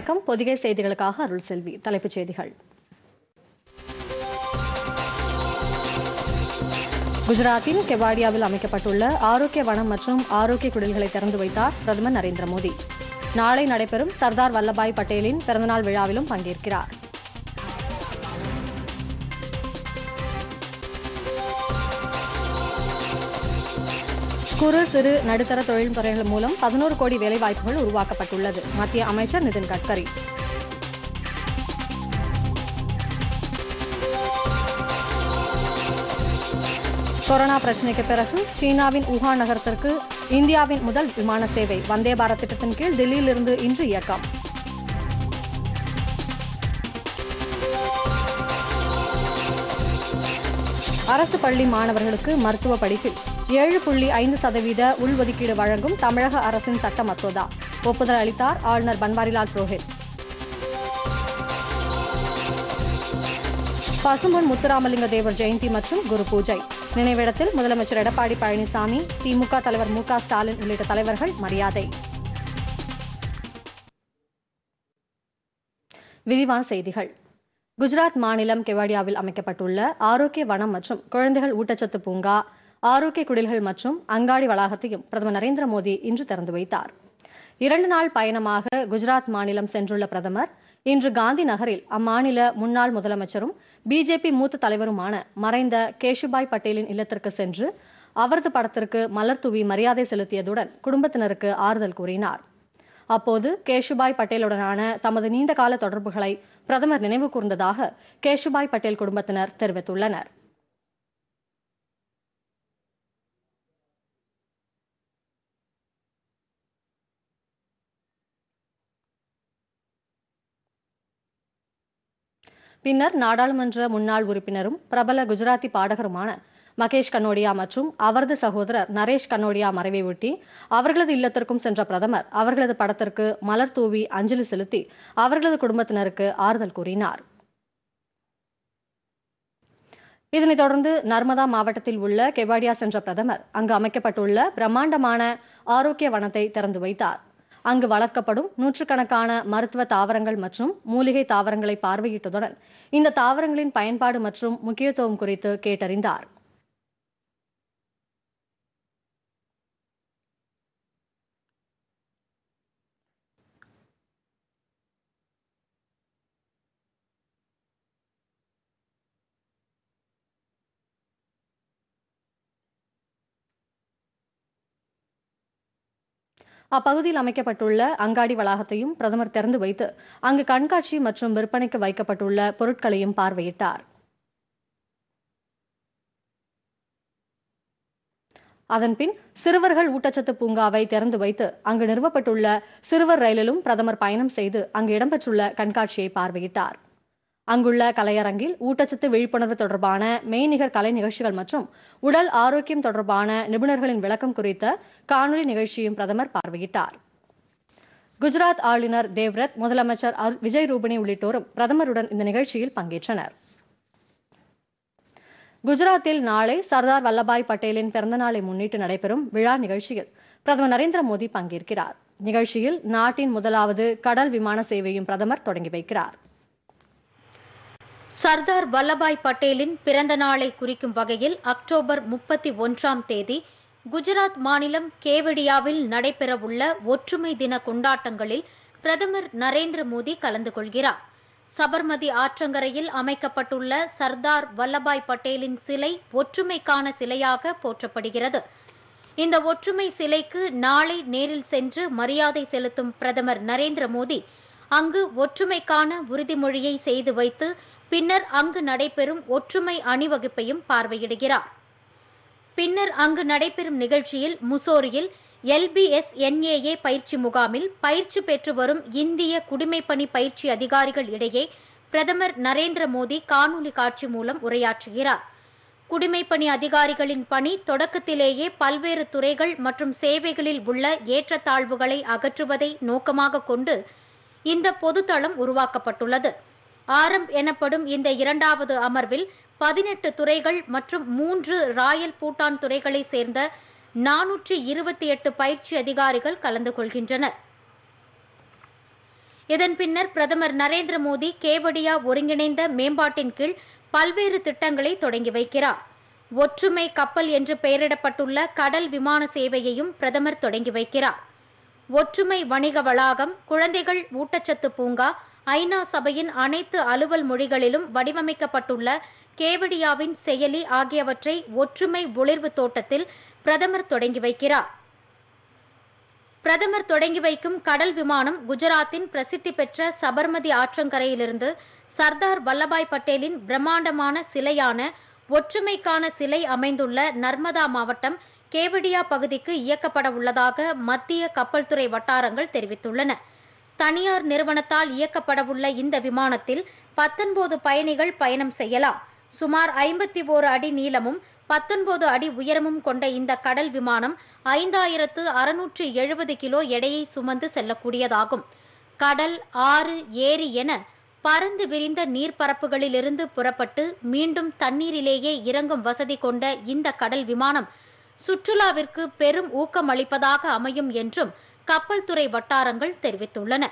வணக்கம் பொதிகை செய்திகளுக்காக அருள் செல்வி தலைப்புச் செய்திகள் குஜராத்தின் கெவாடியாவில் அமைக்கப்பட்டுள்ள ஆரோக்கிய வனம் மற்றும் ஆரோக்கிய குடில்களை திறந்து வைத்தார் பிரதமர் நரேந்திர மோடி நாளை நடைபெறும் சர்தார் வல்லபாய் பட்டேலின் பிறந்தநாள் விழாவிலும் பங்கேற்கிறார் குறு சிறு நடுத்தர தொழில் துறைகள் மூலம் பதினோரு கோடி வேலைவாய்ப்புகள் உருவாக்கப்பட்டுள்ளது மத்திய அமைச்சர் நிதின் கட்கரி கொரோனா பிரச்சினைக்கு பிறகு சீனாவின் உஹான் நகரத்திற்கு இந்தியாவின் முதல் விமான சேவை வந்தே பாரத் திட்டத்தின் கீழ் டெல்லியிலிருந்து இன்று இயக்கம் அரசு பள்ளி மாணவர்களுக்கு மருத்துவ படிப்பில் ஏழு புள்ளி ஐந்து சதவீத உள்ஒதுக்கீடு வழங்கும் தமிழக அரசின் சட்ட மசோதா ஒப்புதல் அளித்தார் ஆளுநர் பன்வாரிலால் புரோஹித் பசும்பொன் முத்துராமலிங்க தேவர் ஜெயந்தி மற்றும் குரு பூஜை நினைவிடத்தில் முதலமைச்சர் எடப்பாடி பழனிசாமி திமுக தலைவர் மு ஸ்டாலின் உள்ளிட்ட தலைவர்கள் மரியாதை விரிவான செய்திகள் குஜராத் மாநிலம் கெவாடியாவில் அமைக்கப்பட்டுள்ள ஆரோக்கிய வனம் மற்றும் குழந்தைகள் ஊட்டச்சத்து பூங்கா ஆரோக்கிய குடில்கள் மற்றும் அங்காடி வளாகத்தையும் பிரதமர் நரேந்திர மோடி இன்று திறந்து வைத்தார் இரண்டு நாள் பயணமாக குஜராத் மாநிலம் சென்றுள்ள பிரதமர் இன்று காந்தி நகரில் அம்மாநில முன்னாள் முதலமைச்சரும் பிஜேபி மூத்த தலைவருமான மறைந்த கேஷுபாய் பட்டேலின் இல்லத்திற்கு சென்று அவரது படத்திற்கு மலர் தூவி மரியாதை செலுத்தியதுடன் குடும்பத்தினருக்கு ஆறுதல் கூறினார் அப்போது கேஷுபாய் பட்டேலுடனான தமது நீண்டகால தொடர்புகளை பிரதமர் நினைவு கூர்ந்ததாக கேஷுபாய் பட்டேல் குடும்பத்தினர் தெரிவித்துள்ளனர் பின்னர் நாடாளுமன்ற முன்னாள் உறுப்பினரும் பிரபல குஜராத்தி பாடகருமான மகேஷ் கனோடியா மற்றும் அவரது சகோதரர் நரேஷ் கனோடியா மறைவை ஒட்டி அவர்களது இல்லத்திற்கும் சென்ற பிரதமர் அவர்களது படத்திற்கு மலர் தூவி அஞ்சலி செலுத்தி அவர்களது குடும்பத்தினருக்கு ஆறுதல் கூறினார் இதனைத் தொடர்ந்து நர்மதா மாவட்டத்தில் உள்ள கெவாடியா சென்ற பிரதமர் அங்கு அமைக்கப்பட்டுள்ள பிரம்மாண்டமான ஆரோக்கிய வனத்தை திறந்து வைத்தார் அங்கு வளர்க்கப்படும் நூற்றுக்கணக்கான மருத்துவ தாவரங்கள் மற்றும் மூலிகை தாவரங்களை பார்வையிட்டதுடன் இந்த தாவரங்களின் பயன்பாடு மற்றும் முக்கியத்துவம் குறித்து கேட்டறிந்தார் அப்பகுதியில் அமைக்கப்பட்டுள்ள அங்காடி வளாகத்தையும் பிரதமர் திறந்து வைத்து அங்கு கண்காட்சி மற்றும் விற்பனைக்கு வைக்கப்பட்டுள்ள பொருட்களையும் பார்வையிட்டார் அதன்பின் சிறுவர்கள் ஊட்டச்சத்து பூங்காவை திறந்து வைத்து அங்கு நிறுவப்பட்டுள்ள சிறுவர் ரயிலிலும் பிரதமர் பயணம் செய்து அங்கு இடம்பெற்றுள்ள கண்காட்சியை பார்வையிட்டார் அங்குள்ள கலையரங்கில் ஊட்டச்சத்து விழிப்புணர்வு தொடர்பான மெய்நிகர் கலை நிகழ்ச்சிகள் மற்றும் உடல் ஆரோக்கியம் தொடர்பான நிபுணர்களின் விளக்கம் குறித்த காணொலி நிகழ்ச்சியும் பிரதமர் பார்வையிட்டார் குஜராத் ஆளுநர் தேவ்ரத் முதலமைச்சர் விஜய் ரூபினி உள்ளிட்டோரும் பிரதமருடன் இந்த நிகழ்ச்சியில் பங்கேற்றனர் குஜராத்தில் நாளை சர்தார் வல்லபாய் பட்டேலின் பிறந்தநாளை முன்னிட்டு நடைபெறும் விழா நிகழ்ச்சியில் பிரதமர் நரேந்திர மோடி பங்கேற்கிறார் நிகழ்ச்சியில் நாட்டின் முதலாவது கடல் விமான சேவையும் பிரதமர் தொடங்கி வைக்கிறார் சர்தார் வல்லபாய் பட்டேலின் பிறந்த நாளை குறிக்கும் வகையில் அக்டோபர் முப்பத்தி ஒன்றாம் தேதி குஜராத் மாநிலம் கேவடியாவில் நடைபெறவுள்ள ஒற்றுமை தின கொண்டாட்டங்களில் பிரதமர் நரேந்திர மோடி கலந்து கொள்கிறார் சபர்மதி ஆற்றங்கரையில் அமைக்கப்பட்டுள்ள சர்தார் வல்லபாய் பட்டேலின் சிலை ஒற்றுமைக்கான சிலையாக போற்றப்படுகிறது இந்த ஒற்றுமை சிலைக்கு நாளை நேரில் சென்று மரியாதை செலுத்தும் பிரதமர் நரேந்திர மோடி அங்கு ஒற்றுமைக்கான உறுதிமொழியை செய்து வைத்து பின்னர் அங்கு நடைபெறும் ஒற்றுமை அணிவகுப்பையும் பார்வையிடுகிறார் பின்னர் அங்கு நடைபெறும் நிகழ்ச்சியில் முசோரியில் எல்பிஎஸ்என்ஏஏ பயிற்சி முகாமில் பயிற்சி பெற்று வரும் இந்திய குடிமைப்பணி பயிற்சி அதிகாரிகள் இடையே பிரதமர் நரேந்திர மோடி காணொலி காட்சி மூலம் உரையாற்றுகிறார் குடிமைப்பணி அதிகாரிகளின் பணி தொடக்கத்திலேயே பல்வேறு துறைகள் மற்றும் சேவைகளில் உள்ள ஏற்றத்தாழ்வுகளை அகற்றுவதை நோக்கமாக கொண்டு இந்த பொதுத்தளம் உருவாக்கப்பட்டுள்ளது ஆரம் எனப்படும் இந்த இரண்டாவது அமர்வில் பதினெட்டு துறைகள் மற்றும் மூன்று ராயல் பூட்டான் துறைகளை சேர்ந்த நானூற்றி இருபத்தி எட்டு பயிற்சி அதிகாரிகள் கலந்து கொள்கின்றனர் இதன் பின்னர் பிரதமர் நரேந்திர மோடி கேவடியா ஒருங்கிணைந்த மேம்பாட்டின் கீழ் பல்வேறு திட்டங்களை தொடங்கி வைக்கிறார் ஒற்றுமை கப்பல் என்று பெயரிடப்பட்டுள்ள கடல் விமான சேவையையும் பிரதமர் தொடங்கி வைக்கிறார் ஒற்றுமை வணிக வளாகம் குழந்தைகள் ஊட்டச்சத்து பூங்கா ஐநா சபையின் அனைத்து அலுவல் மொழிகளிலும் வடிவமைக்கப்பட்டுள்ள கேவடியாவின் செயலி ஆகியவற்றை ஒற்றுமை ஒளிர்வு தோட்டத்தில் பிரதமர் தொடங்கி வைக்கிறார் பிரதமர் தொடங்கி வைக்கும் கடல் விமானம் குஜராத்தின் பிரசித்தி பெற்ற சபர்மதி ஆற்றங்கரையிலிருந்து சர்தார் வல்லபாய் பட்டேலின் பிரம்மாண்டமான சிலையான ஒற்றுமைக்கான சிலை அமைந்துள்ள நர்மதா மாவட்டம் கேவடியா பகுதிக்கு இயக்கப்பட உள்ளதாக மத்திய கப்பல்துறை வட்டாரங்கள் தெரிவித்துள்ளன தனியார் நிறுவனத்தால் இயக்கப்படவுள்ள இந்த விமானத்தில் பத்தொன்பது பயணிகள் பயணம் செய்யலாம் சுமார் ஐம்பத்தி ஓரு அடி நீளமும் பத்தொன்பது அடி உயரமும் கொண்ட இந்த கடல் விமானம் ஐந்தாயிரத்து அறுநூற்று எழுபது கிலோ எடையை சுமந்து செல்லக்கூடியதாகும் கடல் ஆறு ஏரி என பறந்து விரிந்த நீர்ப்பரப்புகளிலிருந்து புறப்பட்டு மீண்டும் தண்ணீரிலேயே இறங்கும் வசதி கொண்ட இந்த கடல் விமானம் சுற்றுலாவிற்கு பெரும் ஊக்கமளிப்பதாக அமையும் என்றும் கப்பல் துறை வட்டாரங்கள் தெரிவித்துள்ளன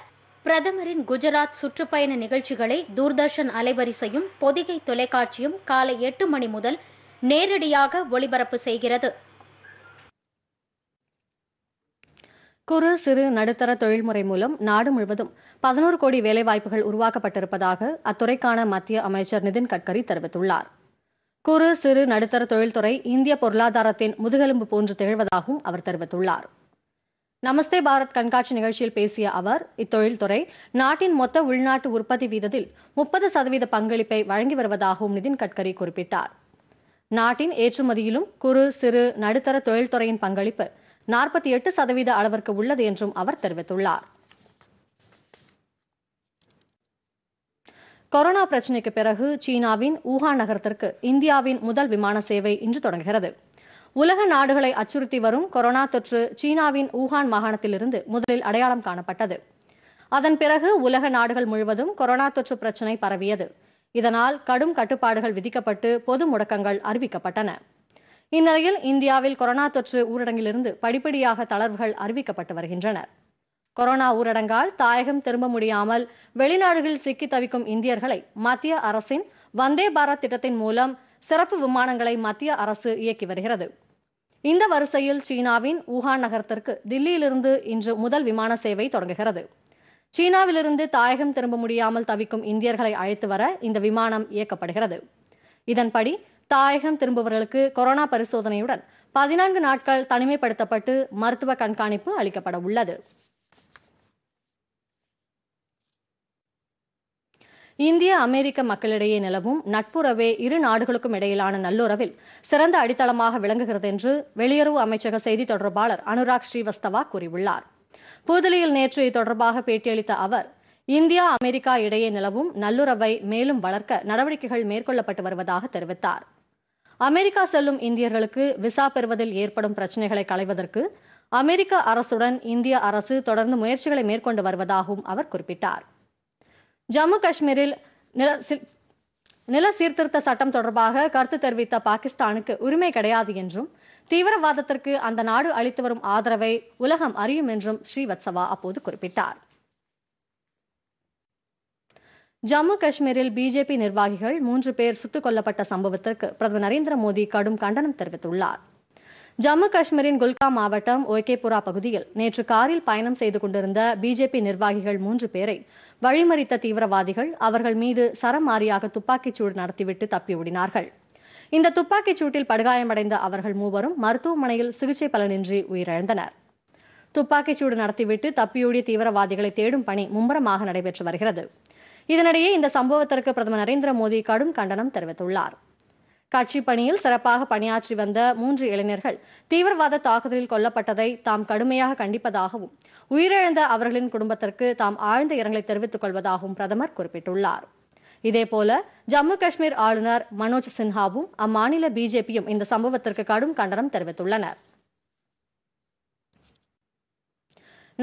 பிரதமரின் குஜராத் சுற்றுப்பயண நிகழ்ச்சிகளை தூர்தர்ஷன் அலைவரிசையும் பொதிகை தொலைக்காட்சியும் காலை எட்டு மணி முதல் நேரடியாக ஒளிபரப்பு செய்கிறது குறு சிறு நடுத்தர தொழில்முறை மூலம் நாடு முழுவதும் பதினோரு கோடி வேலைவாய்ப்புகள் உருவாக்கப்பட்டிருப்பதாக அத்துறைக்கான மத்திய அமைச்சர் நிதின் கட்கரி தெரிவித்துள்ளார் குறு சிறு நடுத்தர தொழில்துறை இந்திய பொருளாதாரத்தின் முதுகெலும்பு போன்று திகழ்வதாகவும் அவர் தெரிவித்துள்ளார் நமஸ்தே பாரத் கண்காட்சி நிகழ்ச்சியில் பேசிய அவர் இத்தொழில்துறை நாட்டின் மொத்த உள்நாட்டு உற்பத்தி வீதத்தில் முப்பது சதவீத பங்களிப்பை வழங்கி வருவதாகவும் நிதின் கட்கரி குறிப்பிட்டார் நாட்டின் ஏற்றுமதியிலும் குறு சிறு நடுத்தர தொழில்துறையின் பங்களிப்பு நாற்பத்தி எட்டு சதவீத அளவிற்கு உள்ளது என்றும் அவர் தெரிவித்துள்ளார் கொரோனா பிரச்சினைக்கு பிறகு சீனாவின் ஊஹா நகரத்திற்கு இந்தியாவின் முதல் விமான சேவை இன்று தொடங்குகிறது உலக நாடுகளை அச்சுறுத்தி வரும் கொரோனா தொற்று சீனாவின் ஊகான் மாகாணத்திலிருந்து முதலில் அடையாளம் காணப்பட்டது அதன் பிறகு உலக நாடுகள் முழுவதும் கொரோனா தொற்று பிரச்சினை பரவியது இதனால் கடும் கட்டுப்பாடுகள் விதிக்கப்பட்டு பொது முடக்கங்கள் அறிவிக்கப்பட்டன இந்நிலையில் இந்தியாவில் கொரோனா தொற்று ஊரடங்கிலிருந்து படிப்படியாக தளர்வுகள் அறிவிக்கப்பட்டு வருகின்றன கொரோனா ஊரடங்கால் தாயகம் திரும்ப முடியாமல் வெளிநாடுகளில் சிக்கி தவிக்கும் இந்தியர்களை மத்திய அரசின் வந்தே பாரத் திட்டத்தின் மூலம் சிறப்பு விமானங்களை மத்திய அரசு இயக்கி வருகிறது இந்த வரிசையில் சீனாவின் ஊகான் நகரத்திற்கு தில்லியிலிருந்து இன்று முதல் விமான சேவை தொடங்குகிறது சீனாவிலிருந்து தாயகம் திரும்ப முடியாமல் தவிக்கும் இந்தியர்களை அழைத்து வர இந்த விமானம் இயக்கப்படுகிறது இதன்படி தாயகம் திரும்புவர்களுக்கு கொரோனா பரிசோதனையுடன் பதினான்கு நாட்கள் தனிமைப்படுத்தப்பட்டு மருத்துவ கண்காணிப்பு அளிக்கப்பட உள்ளது இந்திய அமெரிக்க மக்களிடையே நிலவும் நட்புறவே இரு நாடுகளுக்கும் இடையிலான நல்லுறவில் சிறந்த அடித்தளமாக விளங்குகிறது என்று வெளியுறவு அமைச்சக செய்தி தொடர்பாளர் அனுராக் ஸ்ரீவஸ்தவா கூறியுள்ளார் புதுதில்லியில் நேற்று இது தொடர்பாக பேட்டியளித்த அவர் இந்தியா அமெரிக்கா இடையே நிலவும் நல்லுறவை மேலும் வளர்க்க நடவடிக்கைகள் மேற்கொள்ளப்பட்டு வருவதாக தெரிவித்தார் அமெரிக்கா செல்லும் இந்தியர்களுக்கு விசா பெறுவதில் ஏற்படும் பிரச்சினைகளை களைவதற்கு அமெரிக்க அரசுடன் இந்திய அரசு தொடர்ந்து முயற்சிகளை மேற்கொண்டு வருவதாகவும் அவர் குறிப்பிட்டார் ஜம்மு காஷ்மீரில் நில நில சீர்திருத்த சட்டம் தொடர்பாக கருத்து தெரிவித்த பாகிஸ்தானுக்கு உரிமை கிடையாது என்றும் தீவிரவாதத்திற்கு அந்த நாடு அளித்து வரும் ஆதரவை உலகம் அறியும் என்றும் ஸ்ரீவத்சவா அப்போது குறிப்பிட்டார் ஜம்மு காஷ்மீரில் பிஜேபி நிர்வாகிகள் மூன்று பேர் சுட்டுக் கொல்லப்பட்ட சம்பவத்திற்கு பிரதமர் நரேந்திர மோடி கடும் கண்டனம் தெரிவித்துள்ளார் ஜம்மு காஷ்மீரின் குல்காம் மாவட்டம் ஓய்கேபுரா பகுதியில் நேற்று காரில் பயணம் செய்து கொண்டிருந்த பிஜேபி நிர்வாகிகள் மூன்று பேரை வழிமறித்த தீவிரவாதிகள் அவர்கள் மீது சரமாரியாக துப்பாக்கிச் சூடு நடத்திவிட்டு தப்பி ஓடினார்கள் இந்த துப்பாக்கிச் சூட்டில் படுகாயமடைந்த அவர்கள் மூவரும் மருத்துவமனையில் சிகிச்சை பலனின்றி உயிரிழந்தனர் துப்பாக்கிச் சூடு நடத்திவிட்டு தப்பியோடிய தீவிரவாதிகளை தேடும் பணி மும்முரமாக நடைபெற்று வருகிறது இதனிடையே இந்த சம்பவத்திற்கு பிரதமர் நரேந்திர மோடி கடும் கண்டனம் தெரிவித்துள்ளார் கட்சி பணியில் சிறப்பாக பணியாற்றி வந்த மூன்று இளைஞர்கள் தீவிரவாத தாக்குதலில் கொல்லப்பட்டதை தாம் கடுமையாக கண்டிப்பதாகவும் உயிரிழந்த அவர்களின் குடும்பத்திற்கு தாம் ஆழ்ந்த இரங்கலை தெரிவித்துக் கொள்வதாகவும் பிரதமர் குறிப்பிட்டுள்ளார் இதேபோல ஜம்மு காஷ்மீர் ஆளுநர் மனோஜ் சின்ஹாவும் அம்மாநில பிஜேபியும் இந்த சம்பவத்திற்கு கடும் கண்டனம் தெரிவித்துள்ளனர்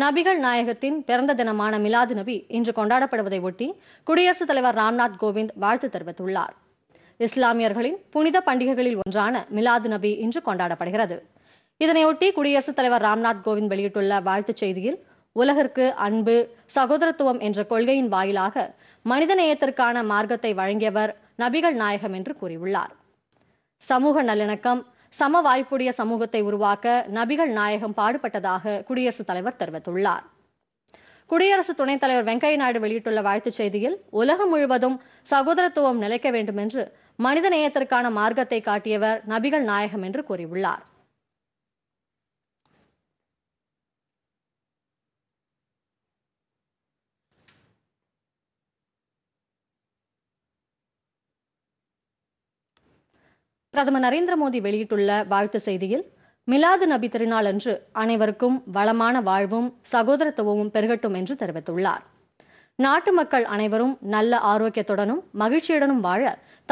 நபிகள் நாயகத்தின் பிறந்த தினமான மிலாது நபி இன்று கொண்டாடப்படுவதை ஒட்டி குடியரசுத் தலைவர் ராம்நாத் கோவிந்த் வாழ்த்து தெரிவித்துள்ளார் இஸ்லாமியர்களின் புனித பண்டிகைகளில் ஒன்றான மிலாது நபி இன்று கொண்டாடப்படுகிறது இதனையொட்டி குடியரசுத் தலைவர் ராம்நாத் கோவிந்த் வெளியிட்டுள்ள வாழ்த்துச் செய்தியில் உலகிற்கு அன்பு சகோதரத்துவம் என்ற கொள்கையின் வாயிலாக மனிதநேயத்திற்கான மார்க்கத்தை வழங்கியவர் நபிகள் நாயகம் என்று கூறியுள்ளார் சமூக நல்லிணக்கம் சம வாய்ப்புடைய சமூகத்தை உருவாக்க நபிகள் நாயகம் பாடுபட்டதாக குடியரசுத் தலைவர் தெரிவித்துள்ளார் குடியரசு துணைத் தலைவர் வெங்கையா நாயுடு வெளியிட்டுள்ள வாழ்த்துச் செய்தியில் உலகம் முழுவதும் சகோதரத்துவம் நிலைக்க வேண்டும் என்று மனித நேயத்திற்கான மார்க்கத்தை காட்டியவர் நபிகள் நாயகம் என்று கூறியுள்ளார் பிரதமர் நரேந்திர மோடி வெளியிட்டுள்ள வாழ்த்து செய்தியில் மிலாது நபி திருநாள் அன்று அனைவருக்கும் வளமான வாழ்வும் சகோதரத்துவமும் பெருகட்டும் என்று தெரிவித்துள்ளார் நாட்டு மக்கள் அனைவரும் நல்ல ஆரோக்கியத்துடனும் மகிழ்ச்சியுடனும் வாழ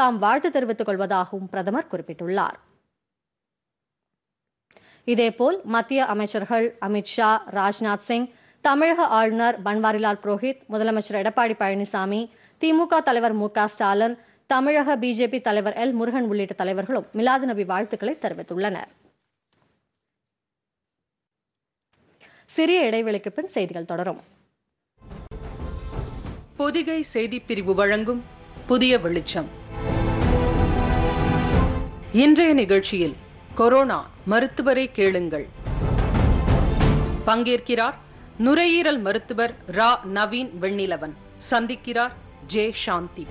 தாம் வாழ்த்து தெரிவித்துக் கொள்வதாகவும் பிரதமர் குறிப்பிட்டுள்ளார் இதேபோல் மத்திய அமைச்சர்கள் அமித்ஷா ராஜ்நாத் சிங் தமிழக ஆளுநர் பன்வாரிலால் புரோஹித் முதலமைச்சர் எடப்பாடி பழனிசாமி திமுக தலைவர் மு ஸ்டாலின் தமிழக பிஜேபி தலைவர் எல் முருகன் உள்ளிட்ட தலைவர்களும் மிலாது நபி வாழ்த்துக்களை தெரிவித்துள்ளனர் சிறிய இடைவெளிக்கு பின் செய்திகள் தொடரும் பொதிகை செய்திப்பிரிவு பிரிவு வழங்கும் புதிய வெளிச்சம் இன்றைய நிகழ்ச்சியில் கொரோனா மருத்துவரை கேளுங்கள் பங்கேற்கிறார் நுரையீரல் மருத்துவர் ரா நவீன் வெண்ணிலவன் சந்திக்கிறார் ஜே சாந்தி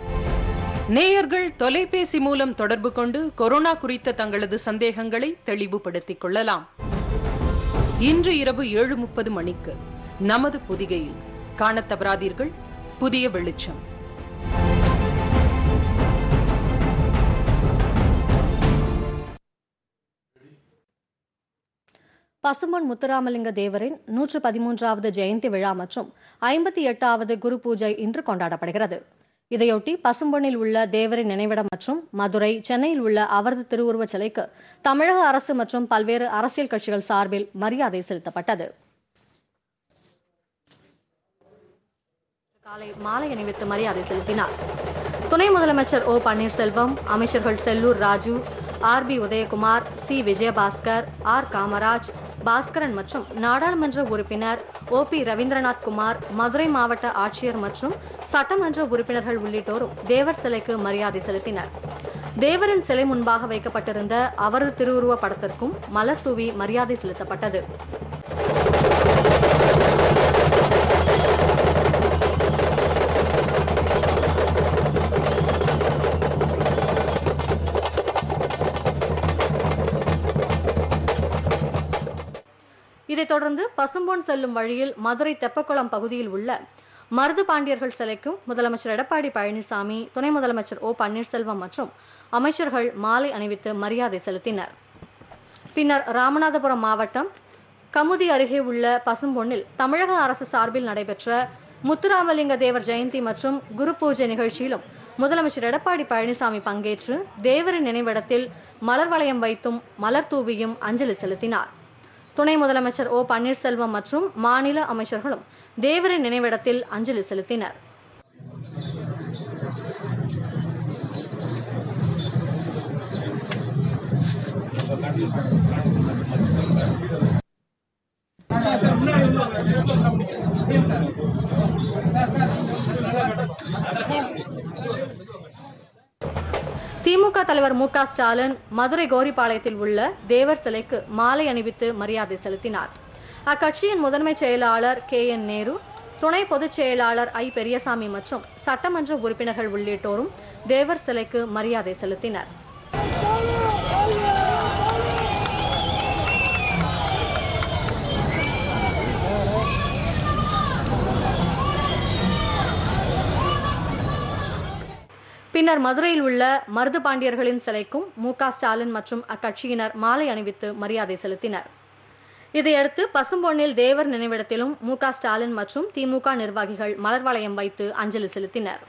நேயர்கள் தொலைபேசி மூலம் தொடர்பு கொண்டு கொரோனா குறித்த தங்களது சந்தேகங்களை தெளிவுபடுத்திக் கொள்ளலாம் இன்று இரவு ஏழு முப்பது மணிக்கு நமது புதிகையில் தவறாதீர்கள் புதிய வெளிச்சம் பசும்பொன் முத்துராமலிங்க தேவரின் நூற்று பதிமூன்றாவது ஜெயந்தி விழா மற்றும் ஐம்பத்தி எட்டாவது குரு பூஜை இன்று கொண்டாடப்படுகிறது இதையொட்டி பசும்பொன்னில் உள்ள தேவரின் நினைவிடம் மற்றும் மதுரை சென்னையில் உள்ள அவரது திருவுருவச் சிலைக்கு தமிழக அரசு மற்றும் பல்வேறு அரசியல் கட்சிகள் சார்பில் மரியாதை செலுத்தப்பட்டது காலை மாலை அணிவித்து மரியாதை செலுத்தினார் துணை முதலமைச்சர் ஓ பன்னீர்செல்வம் அமைச்சர்கள் Sellur Raju R B Udhayakumar C Vijayabaskar R Kamaraj Baskaran மற்றும் நாடாளுமன்ற உறுப்பினர் ஓ பி ரவீந்திரநாத் குமார் மதுரை மாவட்ட ஆட்சியர் மற்றும் சட்டமன்ற உறுப்பினர்கள் உள்ளிட்டோரும் தேவர் சிலைக்கு மரியாதை செலுத்தினர் தேவரின் சிலை முன்பாக வைக்கப்பட்டிருந்த அவரது திருவுருவ படத்திற்கும் மலர் தூவி மரியாதை செலுத்தப்பட்டது இதைத் தொடர்ந்து பசும்பொன் செல்லும் வழியில் மதுரை தெப்பக்குளம் பகுதியில் உள்ள மருது பாண்டியர்கள் சிலைக்கும் முதலமைச்சர் எடப்பாடி பழனிசாமி துணை முதலமைச்சர் ஓ பன்னீர்செல்வம் மற்றும் அமைச்சர்கள் மாலை அணிவித்து மரியாதை செலுத்தினர் பின்னர் ராமநாதபுரம் மாவட்டம் கமுதி அருகே உள்ள பசும்பொன்னில் தமிழக அரசு சார்பில் நடைபெற்ற முத்துராமலிங்க தேவர் ஜெயந்தி மற்றும் குரு பூஜை நிகழ்ச்சியிலும் முதலமைச்சர் எடப்பாடி பழனிசாமி பங்கேற்று தேவரின் நினைவிடத்தில் மலர் வளையம் வைத்தும் மலர் தூவியும் அஞ்சலி செலுத்தினார் துணை முதலமைச்சர் ஓ பன்னீர்செல்வம் மற்றும் மாநில அமைச்சர்களும் தேவரின் நினைவிடத்தில் அஞ்சலி செலுத்தினர் திமுக தலைவர் மு ஸ்டாலின் மதுரை கோரிப்பாளையத்தில் உள்ள தேவர் சிலைக்கு மாலை அணிவித்து மரியாதை செலுத்தினார் அக்கட்சியின் முதன்மை செயலாளர் கே என் நேரு துணை பொதுச் செயலாளர் ஐ பெரியசாமி மற்றும் சட்டமன்ற உறுப்பினர்கள் உள்ளிட்டோரும் தேவர் சிலைக்கு மரியாதை செலுத்தினர் பின்னர் மதுரையில் உள்ள மருது பாண்டியர்களின் சிலைக்கும் மு ஸ்டாலின் மற்றும் அக்கட்சியினர் மாலை அணிவித்து மரியாதை செலுத்தினர் இதையடுத்து பசும்பொன்னில் தேவர் நினைவிடத்திலும் மு ஸ்டாலின் மற்றும் திமுக நிர்வாகிகள் மலர் வளையம் வைத்து அஞ்சலி செலுத்தினர்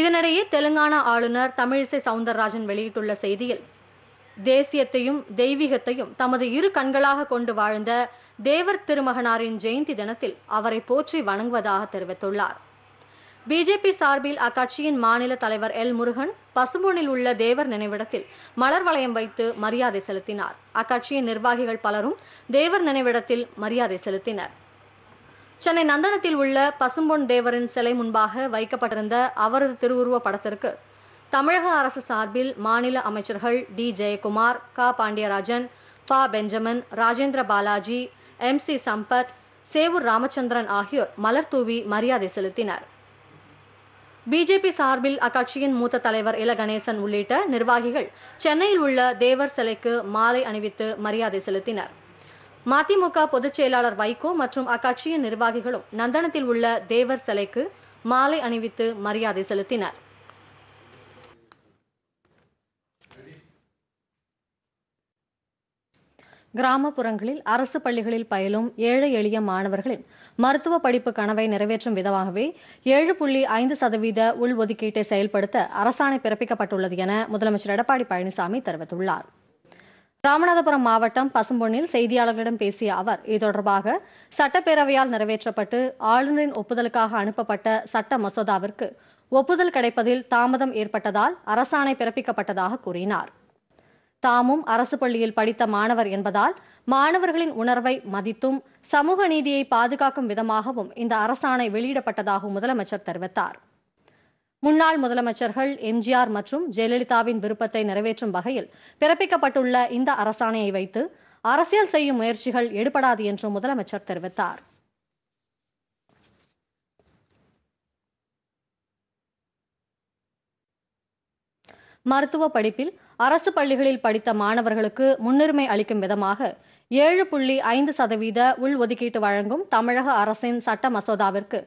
இதனிடையே தெலுங்கானா ஆளுநர் தமிழிசை சவுந்தரராஜன் வெளியிட்டுள்ள செய்தியில் தேசியத்தையும் தெய்வீகத்தையும் தமது இரு கண்களாக கொண்டு வாழ்ந்த தேவர் திருமகனாரின் ஜெயந்தி தினத்தில் அவரை போற்றி வணங்குவதாக தெரிவித்துள்ளார் பிஜேபி சார்பில் அக்கட்சியின் மாநில தலைவர் எல் முருகன் பசும்பொனில் உள்ள தேவர் நினைவிடத்தில் மலர் வளையம் வைத்து மரியாதை செலுத்தினார் அக்கட்சியின் நிர்வாகிகள் பலரும் தேவர் நினைவிடத்தில் மரியாதை செலுத்தினர் சென்னை நந்தனத்தில் உள்ள பசும்பொன் தேவரின் சிலை முன்பாக வைக்கப்பட்டிருந்த அவரது திருவுருவ படத்திற்கு தமிழக அரசு சார்பில் மாநில அமைச்சர்கள் டி ஜெயக்குமார் க பாண்டியராஜன் ப Benjamin Rajendra Balaji M C Sampath Sevur Ramachandran ஆகியோர் மலர் தூவி மரியாதை செலுத்தினர் பிஜேபி சார்பில் அக்கட்சியின் மூத்த தலைவர் இல கணேசன் உள்ளிட்ட நிர்வாகிகள் சென்னையில் உள்ள தேவர் சிலைக்கு மாலை அணிவித்து மரியாதை செலுத்தினர் மதிமுக பொதுச் செயலாளர் வைகோ மற்றும் அக்கட்சியின் நிர்வாகிகளும் நந்தனத்தில் உள்ள தேவர் சிலைக்கு மாலை அணிவித்து மரியாதை செலுத்தினர் கிராமப்புறங்களில் அரசு பள்ளிகளில் பயிலும் ஏழை எளிய மாணவர்களின் மருத்துவ படிப்பு கனவை நிறைவேற்றும் விதமாகவே ஏழு புள்ளி ஐந்து சதவீத உள்ஒதுக்கீட்டை செயல்படுத்த அரசாணை பிறப்பிக்கப்பட்டுள்ளது என முதலமைச்சர் எடப்பாடி பழனிசாமி தெரிவித்துள்ளார் ராமநாதபுரம் மாவட்டம் பசும்பொன்னில் செய்தியாளர்களிடம் பேசிய அவர் இது தொடர்பாக சட்டப்பேரவையால் நிறைவேற்றப்பட்டு ஆளுநரின் ஒப்புதலுக்காக அனுப்பப்பட்ட சட்ட மசோதாவிற்கு ஒப்புதல் கிடைப்பதில் தாமதம் ஏற்பட்டதால் அரசாணை பிறப்பிக்கப்பட்டதாக கூறினார் தாமும் அரசு பள்ளியில் படித்த மாணவர் என்பதால் மாணவர்களின் உணர்வை மதித்தும் சமூக நீதியை பாதுகாக்கும் விதமாகவும் இந்த அரசாணை வெளியிடப்பட்டதாகவும் முதலமைச்சர் தெரிவித்தார் முன்னாள் முதலமைச்சர்கள் எம்ஜிஆர் மற்றும் ஜெயலலிதாவின் விருப்பத்தை நிறைவேற்றும் வகையில் பிறப்பிக்கப்பட்டுள்ள இந்த அரசாணையை வைத்து அரசியல் செய்யும் முயற்சிகள் எடுபடாது என்றும் முதலமைச்சர் தெரிவித்தார் மருத்துவ படிப்பில் அரசு பள்ளிகளில் படித்த மாணவர்களுக்கு முன்னுரிமை அளிக்கும் விதமாக ஏழு புள்ளி ஐந்து சதவீத உள்ஒதுக்கீட்டு வழங்கும் தமிழக அரசின் சட்ட மசோதாவிற்கு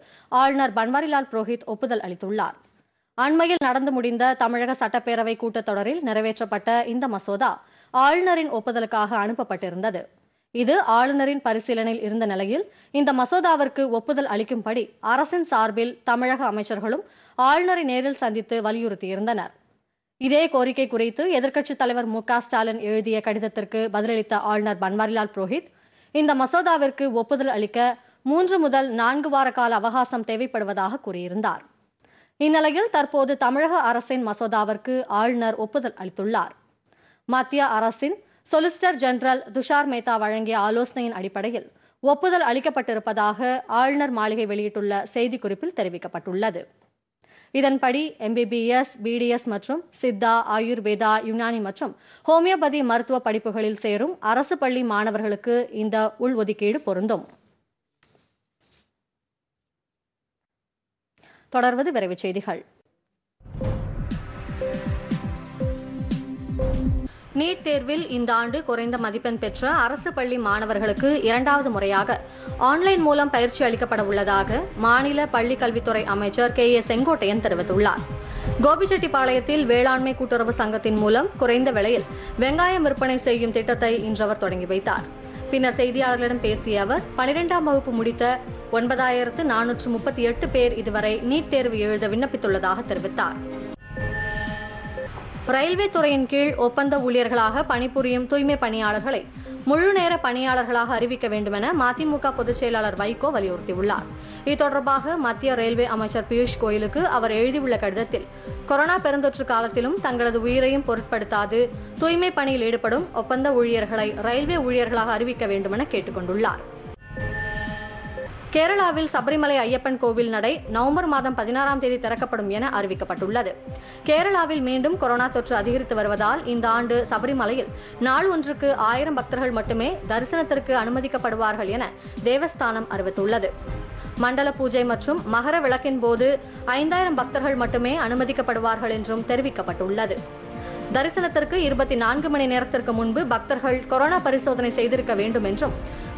ஆளுநர் பன்வாரிலால் புரோஹித் ஒப்புதல் அளித்துள்ளார் அண்மையில் நடந்து முடிந்த தமிழக சட்டப்பேரவை கூட்டத்தொடரில் நிறைவேற்றப்பட்ட இந்த மசோதா ஆளுநரின் ஒப்புதலுக்காக அனுப்பப்பட்டிருந்தது இது ஆளுநரின் பரிசீலனையில் இருந்த நிலையில் இந்த மசோதாவிற்கு ஒப்புதல் அளிக்கும்படி அரசின் சார்பில் தமிழக அமைச்சர்களும் ஆளுநரை நேரில் சந்தித்து வலியுறுத்தியிருந்தனர் இதே கோரிக்கை குறித்து எதிர்க்கட்சித் தலைவர் மு ஸ்டாலின் எழுதிய கடிதத்திற்கு பதிலளித்த ஆளுநர் பன்வாரிலால் புரோஹித் இந்த மசோதாவிற்கு ஒப்புதல் அளிக்க மூன்று முதல் நான்கு வார கால அவகாசம் தேவைப்படுவதாக கூறியிருந்தார் இந்நிலையில் தற்போது தமிழக அரசின் மசோதாவிற்கு ஆளுநர் ஒப்புதல் அளித்துள்ளார் மத்திய அரசின் சொலிசிட்டர் ஜெனரல் துஷார் மேத்தா வழங்கிய ஆலோசனையின் அடிப்படையில் ஒப்புதல் அளிக்கப்பட்டிருப்பதாக ஆளுநர் மாளிகை வெளியிட்டுள்ள செய்திக்குறிப்பில் தெரிவிக்கப்பட்டுள்ளது இதன்படி எம்பிபிஎஸ் பிடிஎஸ் மற்றும் சித்தா ஆயுர்வேதா யுனானி மற்றும் ஹோமியோபதி மருத்துவ படிப்புகளில் சேரும் அரசு பள்ளி மாணவர்களுக்கு இந்த உள்ஒதுக்கீடு பொருந்தும் தொடர்வது விரைவு செய்திகள் நீட் தேர்வில் இந்த ஆண்டு குறைந்த மதிப்பெண் பெற்ற அரசு பள்ளி மாணவர்களுக்கு இரண்டாவது முறையாக ஆன்லைன் மூலம் பயிற்சி அளிக்கப்பட உள்ளதாக மாநில பள்ளிக்கல்வித்துறை அமைச்சர் கே ஏ செங்கோட்டையன் தெரிவித்துள்ளார் கோபிச்செட்டிப்பாளையத்தில் வேளாண்மை கூட்டுறவு சங்கத்தின் மூலம் குறைந்த விலையில் வெங்காயம் விற்பனை செய்யும் திட்டத்தை இன்று அவர் தொடங்கி வைத்தார் பின்னர் செய்தியாளர்களிடம் பேசிய அவர் பனிரெண்டாம் வகுப்பு முடித்த ஒன்பதாயிரத்து நானூற்று முப்பத்தி எட்டு பேர் இதுவரை நீட் தேர்வு எழுத விண்ணப்பித்துள்ளதாக தெரிவித்தார் ரயில்வே துறையின் கீழ் ஒப்பந்த ஊழியர்களாக பணிபுரியும் தூய்மை பணியாளர்களை முழு நேர பணியாளர்களாக அறிவிக்க வேண்டுமென மதிமுக பொதுச் செயலாளர் வைகோ வலியுறுத்தியுள்ளார் இது தொடர்பாக மத்திய ரயில்வே அமைச்சர் பியூஷ் கோயலுக்கு அவர் எழுதியுள்ள கடிதத்தில் கொரோனா பெருந்தொற்று காலத்திலும் தங்களது உயிரையும் பொருட்படுத்தாது தூய்மை பணியில் ஈடுபடும் ஒப்பந்த ஊழியர்களை ரயில்வே ஊழியர்களாக அறிவிக்க வேண்டுமென கேட்டுக்கொண்டுள்ளார் கேரளாவில் சபரிமலை ஐயப்பன் கோவில் நடை நவம்பர் மாதம் பதினாறாம் தேதி திறக்கப்படும் என அறிவிக்கப்பட்டுள்ளது கேரளாவில் மீண்டும் கொரோனா தொற்று அதிகரித்து வருவதால் இந்த ஆண்டு சபரிமலையில் நாள் ஒன்றுக்கு ஆயிரம் பக்தர்கள் மட்டுமே தரிசனத்திற்கு அனுமதிக்கப்படுவார்கள் என தேவஸ்தானம் அறிவித்துள்ளது மண்டல பூஜை மற்றும் மகர விளக்கின் போது ஐந்தாயிரம் பக்தர்கள் மட்டுமே அனுமதிக்கப்படுவார்கள் என்றும் தெரிவிக்கப்பட்டுள்ளது தரிசனத்திற்கு இருபத்தி நான்கு மணி நேரத்திற்கு முன்பு பக்தர்கள் கொரோனா பரிசோதனை செய்திருக்க வேண்டும் என்றும்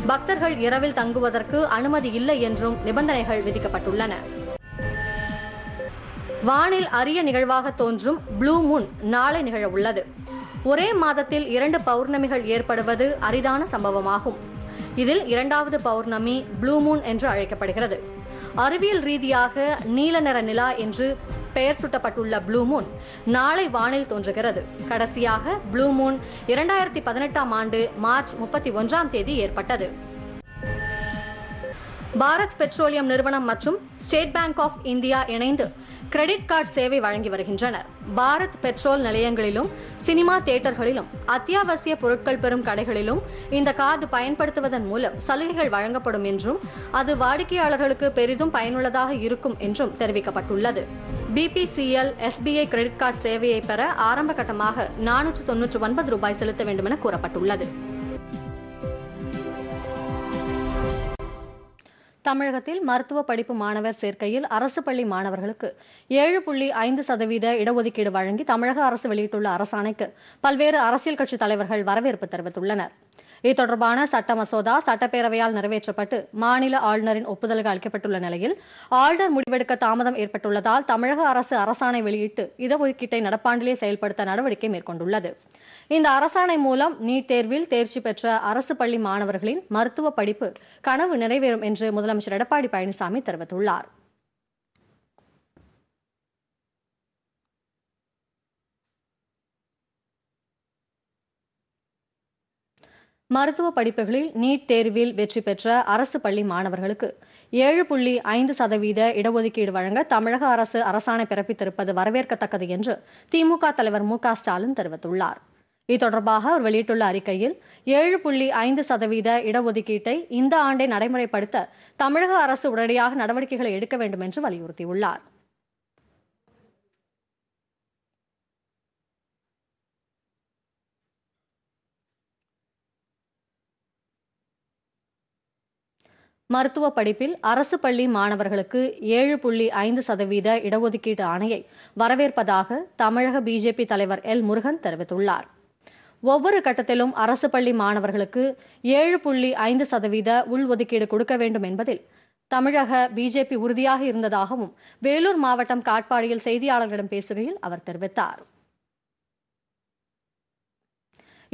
பக்தர்கள் இரவில் தங்குவதற்கு அனுமதி இல்லை என்றும் நிபந்தனைகள் விதிக்கப்பட்டுள்ளன வானில் அரிய நிகழ்வாக தோன்றும் ப்ளூ மூன் நாளை நிகழ உள்ளது ஒரே மாதத்தில் இரண்டு பௌர்ணமிகள் ஏற்படுவது அரிதான சம்பவமாகும் இதில் இரண்டாவது பௌர்ணமி ப்ளூ மூன் என்று அழைக்கப்படுகிறது அறிவியல் ரீதியாக நீல நிற நிலா என்று பெயர் சூட்டப்பட்டுள்ள ப்ளூ மூன் நாளை வானில் தோன்றுகிறது கடைசியாக ப்ளூ மூன் இரண்டாயிரத்தி பதினெட்டாம் ஆண்டு மார்ச் முப்பத்தி ஒன்றாம் தேதி ஏற்பட்டது பாரத் பெட்ரோலியம் நிறுவனம் மற்றும் ஸ்டேட் பேங்க் ஆஃப் இந்தியா இணைந்து கிரெடிட் கார்டு சேவை வழங்கி வருகின்றனர் பாரத் பெட்ரோல் நிலையங்களிலும் சினிமா தியேட்டர்களிலும் அத்தியாவசிய பொருட்கள் பெறும் கடைகளிலும் இந்த கார்டு பயன்படுத்துவதன் மூலம் சலுகைகள் வழங்கப்படும் என்றும் அது வாடிக்கையாளர்களுக்கு பெரிதும் பயனுள்ளதாக இருக்கும் என்றும் தெரிவிக்கப்பட்டுள்ளது பிபிசிஎல் எஸ்பிஐ கிரெடிட் கார்டு சேவையை பெற ஆரம்ப கட்டமாக நானூற்று தொன்னூற்று ஒன்பது ரூபாய் செலுத்த வேண்டும் என கூறப்பட்டுள்ளது தமிழகத்தில் மருத்துவ படிப்பு மாணவர் சேர்க்கையில் அரசு பள்ளி மாணவர்களுக்கு ஏழு புள்ளி ஐந்து சதவீத இடஒதுக்கீடு வழங்கி தமிழக அரசு வெளியிட்டுள்ள அரசாணைக்கு பல்வேறு அரசியல் கட்சித் தலைவர்கள் வரவேற்பு தெரிவித்துள்ளனர் இது தொடர்பான சட்ட மசோதா சட்டப்பேரவையால் நிறைவேற்றப்பட்டு மாநில ஆளுநரின் ஒப்புதலுக்கு அளிக்கப்பட்டுள்ள நிலையில் ஆளுநர் முடிவெடுக்க தாமதம் ஏற்பட்டுள்ளதால் தமிழக அரசு அரசாணை வெளியிட்டு இடஒதுக்கீட்டை நடப்பாண்டிலே செயல்படுத்த நடவடிக்கை மேற்கொண்டுள்ளது இந்த அரசாணை மூலம் நீட் தேர்வில் தேர்ச்சி பெற்ற அரசு பள்ளி மாணவர்களின் மருத்துவ படிப்பு கனவு நிறைவேறும் என்று முதலமைச்சர் எடப்பாடி பழனிசாமி தெரிவித்துள்ளார் மருத்துவ படிப்புகளில் நீட் தேர்வில் வெற்றி பெற்ற அரசு பள்ளி மாணவர்களுக்கு ஏழு புள்ளி ஐந்து சதவீத இடஒதுக்கீடு வழங்க தமிழக அரசு அரசாணை பிறப்பித்திருப்பது வரவேற்கத்தக்கது என்று திமுக தலைவர் மு ஸ்டாலின் தெரிவித்துள்ளார் இது தொடர்பாக அவர் வெளியிட்டுள்ள அறிக்கையில் ஏழு புள்ளி ஐந்து சதவீத இடஒதுக்கீட்டை இந்த ஆண்டை நடைமுறைப்படுத்த தமிழக அரசு உடனடியாக நடவடிக்கைகளை எடுக்க வேண்டும் என்று வலியுறுத்தியுள்ளார் மருத்துவ படிப்பில் அரசு பள்ளி மாணவர்களுக்கு ஏழு புள்ளி ஐந்து சதவீத இடஒதுக்கீட்டு ஆணையை வரவேற்பதாக தமிழக பிஜேபி தலைவர் எல் முருகன் தெரிவித்துள்ளார் ஒவ்வொரு கட்டத்திலும் அரசு பள்ளி மாணவர்களுக்கு ஏழு புள்ளி ஐந்து சதவீத உள்ஒதுக்கீடு கொடுக்க வேண்டும் என்பதில் தமிழக பிஜேபி உறுதியாக இருந்ததாகவும் வேலூர் மாவட்டம் காட்பாடியில் செய்தியாளர்களிடம் பேசுகையில் அவர் தெரிவித்தார்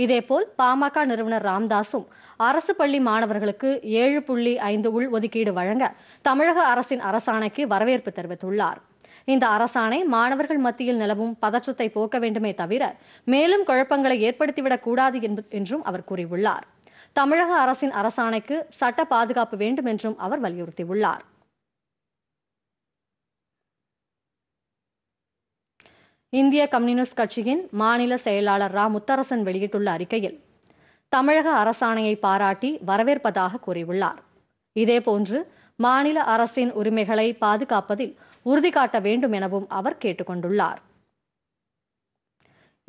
இதேபோல் பாமக நிறுவனர் ராம்தாஸும் அரசு பள்ளி மாணவர்களுக்கு ஏழு புள்ளி ஐந்து உள் ஒதுக்கீடு வழங்க தமிழக அரசின் அரசாணைக்கு வரவேற்பு தெரிவித்துள்ளார் இந்த அரசாணை மாணவர்கள் மத்தியில் நிலவும் பதற்றத்தை போக்க வேண்டுமே தவிர மேலும் குழப்பங்களை ஏற்படுத்திவிடக் கூடாது என்றும் அவர் கூறியுள்ளார் தமிழக அரசின் அரசாணைக்கு சட்ட பாதுகாப்பு வேண்டும் என்றும் அவர் வலியுறுத்தியுள்ளார் இந்திய கம்யூனிஸ்ட் கட்சியின் மாநில செயலாளர் ரா முத்தரசன் வெளியிட்டுள்ள அறிக்கையில் தமிழக அரசாணையை பாராட்டி வரவேற்பதாக கூறியுள்ளார் இதேபோன்று மாநில அரசின் உரிமைகளை பாதுகாப்பதில் உறுதி காட்ட வேண்டும் எனவும் அவர் கேட்டுக்கொண்டுள்ளார்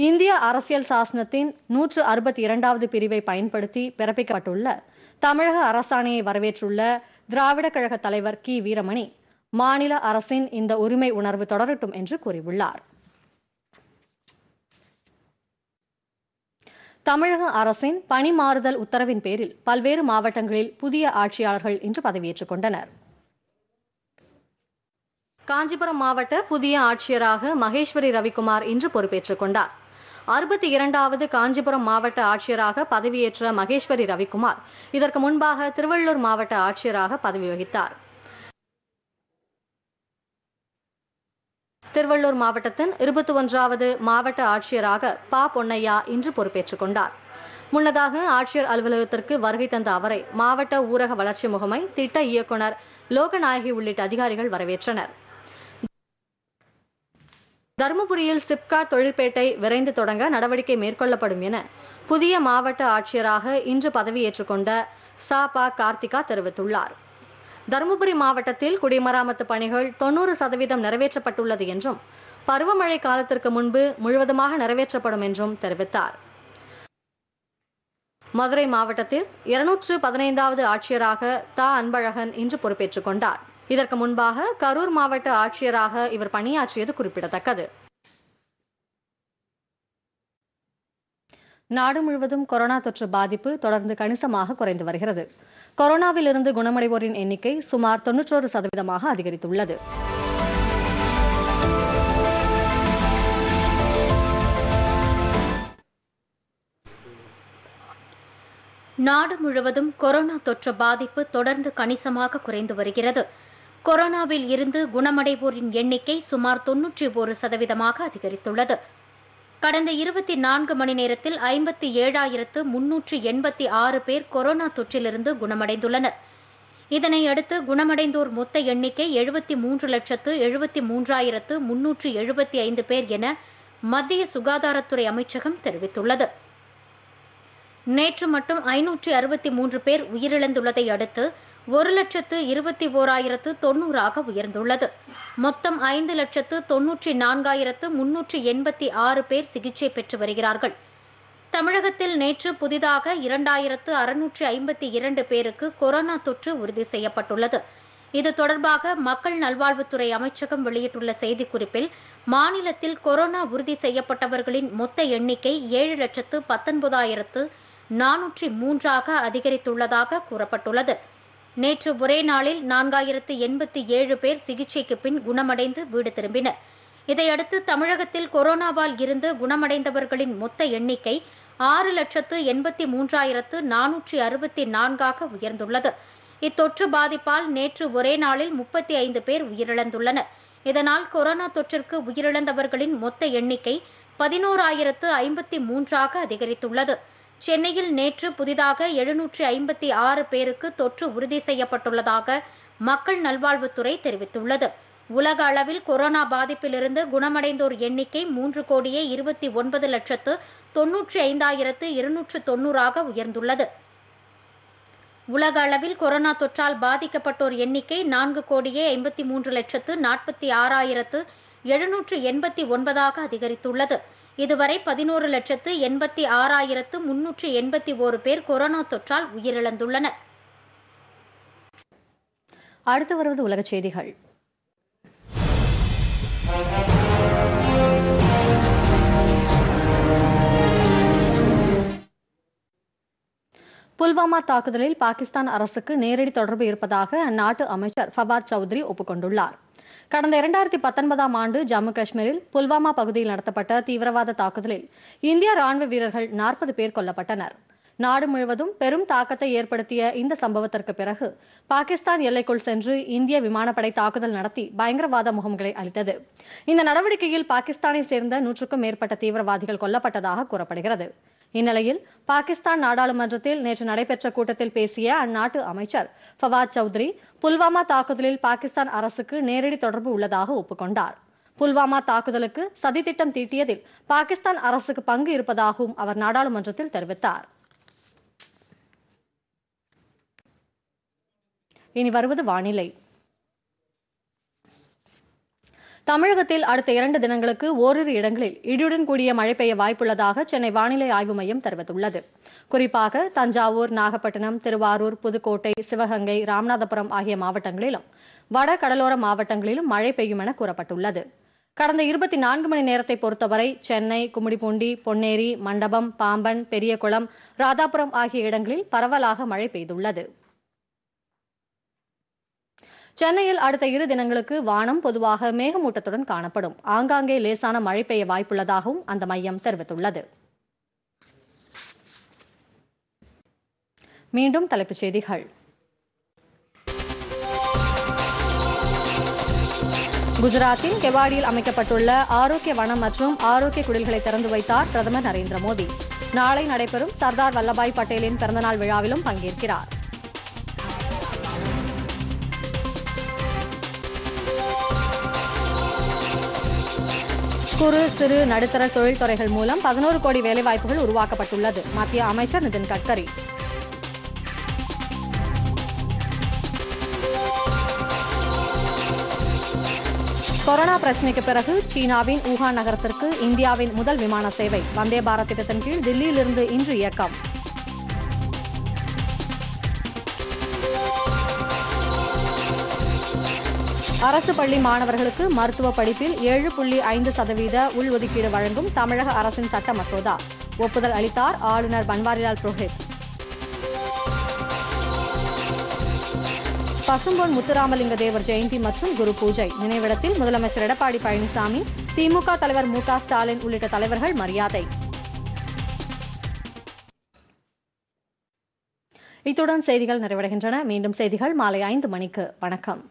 இந்திய அரசியல் சாசனத்தின் நூற்று அறுபத்தி இரண்டாவது பிரிவை பயன்படுத்தி பிறப்பிக்கப்பட்டுள்ள தமிழக அரசாணையை வரவேற்றுள்ள திராவிட கழக தலைவர் கி வீரமணி மாநில அரசின் இந்த உரிமை உணர்வு தொடரட்டும் என்று கூறியுள்ளார் தமிழக அரசின் பணி மாறுதல் உத்தரவின் பேரில் பல்வேறு மாவட்டங்களில் புதிய ஆட்சியாளர்கள் இன்று பதவியேற்றுக் கொண்டனர் காஞ்சிபுரம் மாவட்ட புதிய ஆட்சியராக மகேஸ்வரி ரவிக்குமார் இன்று பொறுப்பேற்றுக் கொண்டார் அறுபத்தி இரண்டாவது காஞ்சிபுரம் மாவட்ட ஆட்சியராக பதவியேற்ற மகேஸ்வரி ரவிக்குமார் இதற்கு முன்பாக திருவள்ளூர் மாவட்ட ஆட்சியராக பதவி வகித்தார் திருவள்ளூர் மாவட்டத்தின் இருபத்தி ஒன்றாவது மாவட்ட ஆட்சியராக பா பொன்னையா இன்று பொறுப்பேற்றுக் கொண்டார் முன்னதாக ஆட்சியர் அலுவலகத்திற்கு வருகை தந்த அவரை மாவட்ட ஊரக வளர்ச்சி முகமை திட்ட இயக்குநர் லோகநாயகி உள்ளிட்ட அதிகாரிகள் வரவேற்றனர் தருமபுரியில் சிப்கா தொழிற்பேட்டை விரைந்து தொடங்க நடவடிக்கை மேற்கொள்ளப்படும் என புதிய மாவட்ட ஆட்சியராக இன்று பதவியேற்றுக்கொண்ட சா ப கார்த்திகா தெரிவித்துள்ளார் தருமபுரி மாவட்டத்தில் குடிமராமத்து பணிகள் தொன்னூறு சதவீதம் நிறைவேற்றப்பட்டுள்ளது என்றும் பருவமழை காலத்திற்கு முன்பு முழுவதுமாக நிறைவேற்றப்படும் என்றும் தெரிவித்தார் மதுரை மாவட்டத்தில் இருநூற்று பதினைந்தாவது ஆட்சியராக தா அன்பழகன் இன்று பொறுப்பேற்றுக் கொண்டாா் இதற்கு முன்பாக கரூர் மாவட்ட ஆட்சியராக இவர் பணியாற்றியது குறிப்பிடத்தக்கது நாடு முழுவதும் கொரோனா தொற்று பாதிப்பு தொடர்ந்து கணிசமாக குறைந்து வருகிறது கொரோனாவில் இருந்து குணமடைவோரின் எண்ணிக்கை சுமார் தொன்னூற்றோரு சதவீதமாக அதிகரித்துள்ளது நாடு முழுவதும் கொரோனா தொற்று பாதிப்பு தொடர்ந்து கணிசமாக குறைந்து வருகிறது கொரோனாவில் இருந்து குணமடைவோரின் எண்ணிக்கை சுமார் தொன்னூற்றி ஒரு சதவீதமாக அதிகரித்துள்ளது கடந்த இருபத்தி நான்கு மணி நேரத்தில் ஐம்பத்தி ஏழாயிரத்து முன்னூற்றி எண்பத்தி ஆறு பேர் கொரோனா தொற்றிலிருந்து குணமடைந்துள்ளனர் இதனையடுத்து குணமடைந்தோர் மொத்த எண்ணிக்கை எழுபத்தி மூன்று லட்சத்து எழுபத்தி மூன்றாயிரத்து முன்னூற்று எழுபத்தி ஐந்து பேர் என மத்திய சுகாதாரத்துறை அமைச்சகம் தெரிவித்துள்ளது நேற்று மட்டும் ஐநூற்றி அறுபத்தி மூன்று பேர் உயிரிழந்துள்ளதை அடுத்து ஒரு லட்சத்து இருபத்தி ஓராயிரத்து தொண்ணூறாக உயர்ந்துள்ளது மொத்தம் ஐந்து லட்சத்து தொன்னூற்றி நான்காயிரத்து முன்னூற்றி எண்பத்தி ஆறு பேர் சிகிச்சை பெற்று வருகிறார்கள் தமிழகத்தில் நேற்று புதிதாக இரண்டாயிரத்து அறுநூற்றி ஐம்பத்தி இரண்டு பேருக்கு கொரோனா தொற்று உறுதி செய்யப்பட்டுள்ளது இது தொடர்பாக மக்கள் நல்வாழ்வுத்துறை அமைச்சகம் வெளியிட்டுள்ள செய்திக்குறிப்பில் மாநிலத்தில் கொரோனா உறுதி செய்யப்பட்டவர்களின் மொத்த எண்ணிக்கை ஏழு லட்சத்து பத்தொன்பதாயிரத்து நானூற்றி மூன்றாக அதிகரித்துள்ளதாக கூறப்பட்டுள்ளது நேற்று ஒரே நாளில் நான்காயிரத்து எண்பத்தி ஏழு பேர் சிகிச்சைக்கு பின் குணமடைந்து வீடு திரும்பினர் இதையடுத்து தமிழகத்தில் கொரோனாவால் இருந்து குணமடைந்தவர்களின் மொத்த எண்ணிக்கை ஆறு லட்சத்து எண்பத்தி மூன்றாயிரத்து நானூற்றி அறுபத்தி நான்காக உயர்ந்துள்ளது இத்தொற்று பாதிப்பால் நேற்று ஒரே நாளில் முப்பத்தி ஐந்து பேர் உயிரிழந்துள்ளனர் இதனால் கொரோனா தொற்றிற்கு உயிரிழந்தவர்களின் மொத்த எண்ணிக்கை பதினோராயிரத்து ஐம்பத்தி மூன்றாக அதிகரித்துள்ளது சென்னையில் நேற்று புதிதாக எழுநூற்றி ஐம்பத்தி ஆறு பேருக்கு தொற்று உறுதி செய்யப்பட்டுள்ளதாக மக்கள் நல்வாழ்வுத்துறை தெரிவித்துள்ளது உலக அளவில் கொரோனா பாதிப்பிலிருந்து குணமடைந்தோர் எண்ணிக்கை மூன்று கோடியே இருபத்தி ஒன்பது லட்சத்து தொன்னூற்றி ஐந்தாயிரத்து இருநூற்று தொன்னூறாக உயர்ந்துள்ளது உலக அளவில் கொரோனா தொற்றால் பாதிக்கப்பட்டோர் எண்ணிக்கை நான்கு கோடியே ஐம்பத்தி மூன்று லட்சத்து நாற்பத்தி ஆறாயிரத்து எழுநூற்று எண்பத்தி ஒன்பதாக அதிகரித்துள்ளது இதுவரை பதினோரு லட்சத்து எண்பத்தி ஆறாயிரத்து முன்னூற்று எண்பத்தி ஓரு பேர் கொரோனா தொற்றால் உயிரிழந்துள்ளனர் அடுத்து வருவது உலக செய்திகள் புல்வாமா தாக்குதலில் பாகிஸ்தான் அரசுக்கு நேரடி தொடர்பு இருப்பதாக அந்நாட்டு அமைச்சர் ஃபவாத் சௌத்ரி ஒப்புக்கொண்டுள்ளார் கடந்த இரண்டாயிரத்தி பத்தொன்பதாம் ஆண்டு ஜம்மு காஷ்மீரில் புல்வாமா பகுதியில் நடத்தப்பட்ட தீவிரவாத தாக்குதலில் இந்திய ராணுவ வீரர்கள் நாற்பது பேர் கொல்லப்பட்டனர் நாடு முழுவதும் பெரும் தாக்கத்தை ஏற்படுத்திய இந்த சம்பவத்திற்கு பிறகு பாகிஸ்தான் எல்லைக்குள் சென்று இந்திய விமானப்படை தாக்குதல் நடத்தி பயங்கரவாத முகாம்களை அளித்தது இந்த நடவடிக்கையில் பாகிஸ்தானை சேர்ந்த நூற்றுக்கும் மேற்பட்ட தீவிரவாதிகள் கொல்லப்பட்டதாக கூறப்படுகிறது இந்நிலையில் பாகிஸ்தான் நாடாளுமன்றத்தில் நேற்று நடைபெற்ற கூட்டத்தில் பேசிய அந்நாட்டு அமைச்சர் ஃபவாத் சௌத்ரி புல்வாமா தாக்குதலில் பாகிஸ்தான் அரசுக்கு நேரடி தொடர்பு உள்ளதாக ஒப்புக்கொண்டார் புல்வாமா தாக்குதலுக்கு சதித்திட்டம் தீட்டியதில் பாகிஸ்தான் அரசுக்கு பங்கு இருப்பதாகவும் அவர் நாடாளுமன்றத்தில் தெரிவித்தார் இனி வருவது வானிலை தமிழகத்தில் அடுத்த இரண்டு தினங்களுக்கு ஓரிரு இடங்களில் இடியுடன் கூடிய மழை பெய்ய வாய்ப்புள்ளதாக சென்னை வானிலை ஆய்வு மையம் தெரிவித்துள்ளது குறிப்பாக தஞ்சாவூர் நாகப்பட்டினம் திருவாரூர் புதுக்கோட்டை சிவகங்கை ராமநாதபுரம் ஆகிய மாவட்டங்களிலும் வட கடலோர மாவட்டங்களிலும் மழை பெய்யும் என கூறப்பட்டுள்ளது கடந்த இருபத்தி நான்கு மணி நேரத்தை பொறுத்தவரை சென்னை கும்மிடிப்பூண்டி பொன்னேரி மண்டபம் பாம்பன் பெரியகுளம் ராதாபுரம் ஆகிய இடங்களில் பரவலாக மழை பெய்துள்ளது சென்னையில் அடுத்த இரு தினங்களுக்கு வானம் பொதுவாக மேகமூட்டத்துடன் காணப்படும் ஆங்காங்கே லேசான மழை பெய்ய வாய்ப்புள்ளதாகவும் அந்த மையம் தெரிவித்துள்ளது மீண்டும் தலைப்புச் செய்திகள் குஜராத்தின் கெவாடியில் அமைக்கப்பட்டுள்ள ஆரோக்கிய வனம் மற்றும் ஆரோக்கிய குடில்களை திறந்து வைத்தார் பிரதமர் நரேந்திர மோடி நாளை நடைபெறும் சர்தார் வல்லபாய் பட்டேலின் பிறந்தநாள் விழாவிலும் பங்கேற்கிறார் குறு சிறு நடுத்தர தொழில்துறைகள் மூலம் பதினோரு கோடி வேலைவாய்ப்புகள் உருவாக்கப்பட்டுள்ளது மத்திய அமைச்சர் நிதின் கட்கரி கொரோனா பிரச்சினைக்கு பிறகு சீனாவின் ஊகான் நகரத்திற்கு இந்தியாவின் முதல் விமான சேவை வந்தே பாரத் திட்டத்தின் கீழ் தில்லியிலிருந்து இன்று இயக்கம் அரசு பள்ளி மாணவர்களுக்கு மருத்துவ படிப்பில் ஏழு புள்ளி ஐந்து சதவீத உள்ஒதுக்கீடு வழங்கும் தமிழக அரசின் சட்ட மசோதா ஒப்புதல் அளித்தார் ஆளுநர் பன்வாரிலால் புரோஹித் பசும்பொன் முத்துராமலிங்க தேவர் ஜெயந்தி மற்றும் குரு பூஜை நினைவிடத்தில் முதலமைச்சர் எடப்பாடி பழனிசாமி திமுக தலைவர் மு ஸ்டாலின் உள்ளிட்ட தலைவர்கள் மரியாதை இத்துடன் செய்திகள் நிறைவடைகின்றன மீண்டும் செய்திகள் மாலை ஐந்து மணிக்கு வணக்கம்